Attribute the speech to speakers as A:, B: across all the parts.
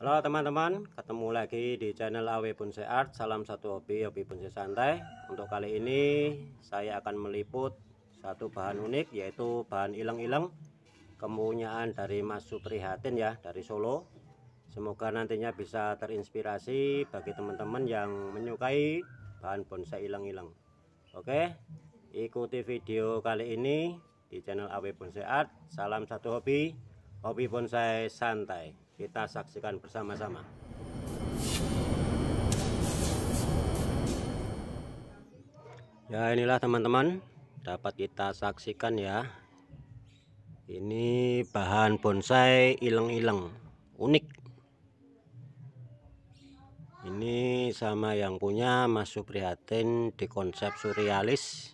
A: Halo teman-teman, ketemu lagi di channel AW Bonsai Art. Salam satu hobi, hobi bonsai santai. Untuk kali ini saya akan meliput satu bahan unik yaitu bahan ilang-ilang, kemunyaan dari Mas Suprihatin ya dari Solo. Semoga nantinya bisa terinspirasi bagi teman-teman yang menyukai bahan bonsai ilang-ilang. Oke, ikuti video kali ini di channel AW Bonsai Art. Salam satu hobi, hobi bonsai santai. Kita saksikan bersama-sama. Ya inilah teman-teman dapat kita saksikan ya ini bahan bonsai ileng-ileng unik ini sama yang punya Mas Suprihatin di konsep surrealis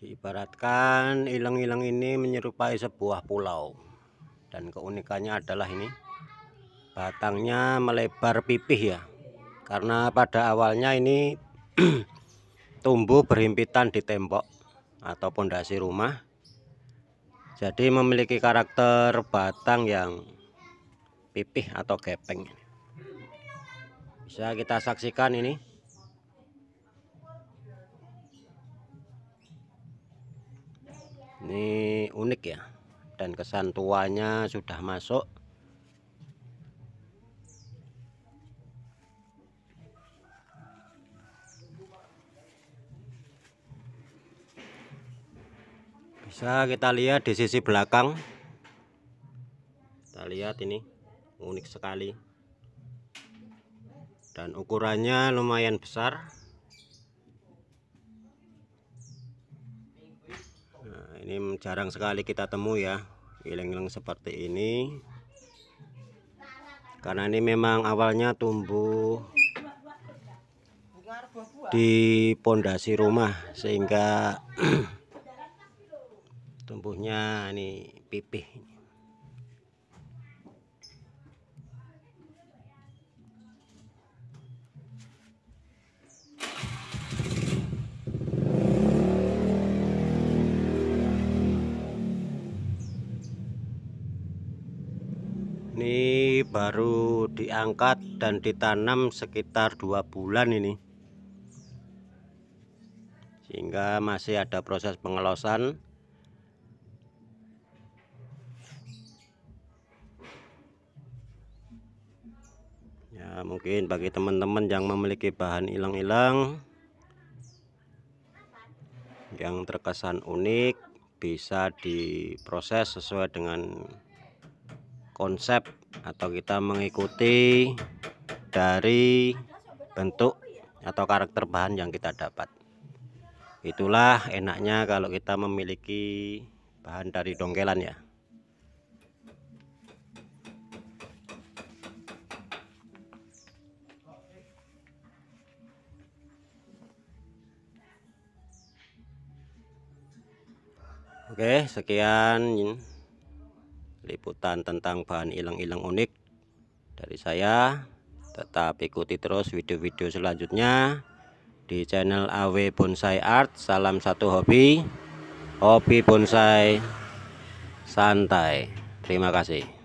A: diibaratkan ileng-ileng ini menyerupai sebuah pulau dan keunikannya adalah ini batangnya melebar pipih ya karena pada awalnya ini tumbuh berhimpitan di tembok atau pondasi rumah jadi memiliki karakter batang yang pipih atau gepeng bisa kita saksikan ini ini unik ya dan kesan tuanya sudah masuk bisa kita lihat di sisi belakang kita lihat ini unik sekali dan ukurannya lumayan besar ini jarang sekali kita temu ya ileng-ileng seperti ini karena ini memang awalnya tumbuh di pondasi rumah sehingga tumbuhnya ini pipih baru diangkat dan ditanam sekitar dua bulan ini sehingga masih ada proses pengelosan ya mungkin bagi teman-teman yang memiliki bahan ilang-ilang yang terkesan unik bisa diproses sesuai dengan konsep atau kita mengikuti dari bentuk atau karakter bahan yang kita dapat itulah enaknya kalau kita memiliki bahan dari dongkelan ya Oke, sekian liputan tentang bahan ilang-ilang unik dari saya tetap ikuti terus video-video selanjutnya di channel AW Bonsai Art salam satu hobi hobi bonsai santai terima kasih